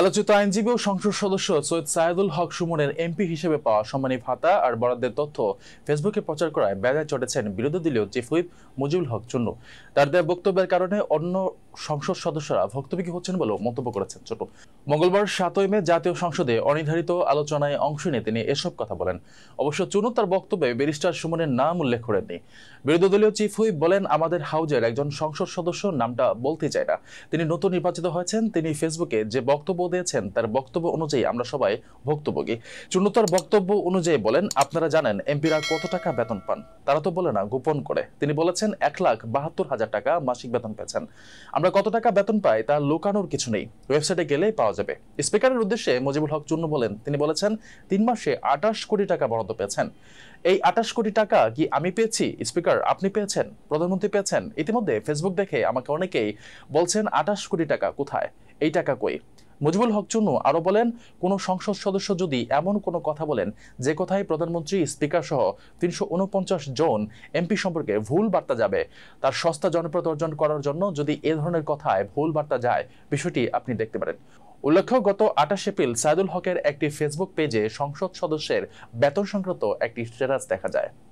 আলোচিত আইনজীবী ও সংসদ সদস্য সৈয়দ সায়েদুল হক সুমনের এমপি হিসেবে পাওয়া সম্মানী ভাতা আর বরাদ্দের তথ্য ফেসবুকে প্রচার করায় বেজায় চটেছেন বিরোধী দলীয় চিফ হুইপ মুজিবুল হক চুন্নু তার দেয়া বক্তব্যের কারণে অন্য সংসদ সদস্যরা ভক্তবিকি হচ্ছেন বলেও মন্তব্য করেছেন ছোট মঙ্গলবার সাতই মে জাতীয় সংসদে অনির্ধারিত আলোচনায় অংশ নিয়ে তিনি এসব কথা বলেন অবশ্য চুনু তার বক্তব্যে ব্যারিস্টার সুমনের নাম উল্লেখ করেননি বিরোধী দলীয় চিফ হুইপ বলেন আমাদের হাউজের একজন সংসদ সদস্য নামটা বলতে চায় না তিনি নতুন নির্বাচিত হয়েছেন তিনি ফেসবুকে যে বক্তব্য দিয়েছেন তার বক্তব্য অনুযায়ী আমরা সবাই ভক্তভোগী চুনু তার বক্তব্য অনুযায়ী বলেন আপনারা জানেন এমপিরা কত টাকা বেতন পান তারা তো বলে না গোপন করে তিনি বলেছেন এক লাখ বাহাত্তর হাজার টাকা মাসিক বেতন পেয়েছেন আমরা আমরা কত টাকা বেতন পাই তা লোকানোর কিছু নেই ওয়েবসাইটে গেলেই পাওয়া যাবে স্পিকারের উদ্দেশ্যে মজিবুল হক চূর্ণ বলেন তিনি বলেছেন তিন মাসে আটাশ কোটি টাকা বরাদ্দ পেয়েছেন এই আটাশ কোটি টাকা কি আমি পেয়েছি স্পিকার আপনি পেয়েছেন প্রধানমন্ত্রী পেয়েছেন ইতিমধ্যে ফেসবুক দেখে আমাকে অনেকেই বলছেন আটাশ কোটি টাকা কোথায় এই টাকা কই মুজিবুল হক চুন্নু আরও বলেন কোনো সংসদ সদস্য যদি এমন কোনো কথা বলেন যে কথায় প্রধানমন্ত্রী স্পিকার সহ তিনশো জন এমপি সম্পর্কে ভুল বার্তা যাবে তার সস্তা জনপ্রিয়তা অর্জন করার জন্য যদি এ ধরনের কথায় ভুল বার্তা যায় বিষয়টি আপনি দেখতে পারেন উল্লেখ্য গত আঠাশ এপ্রিল সাইদুল হকের একটি ফেসবুক পেজে সংসদ সদস্যের বেতন সংক্রান্ত একটি স্ট্যাটাস দেখা যায়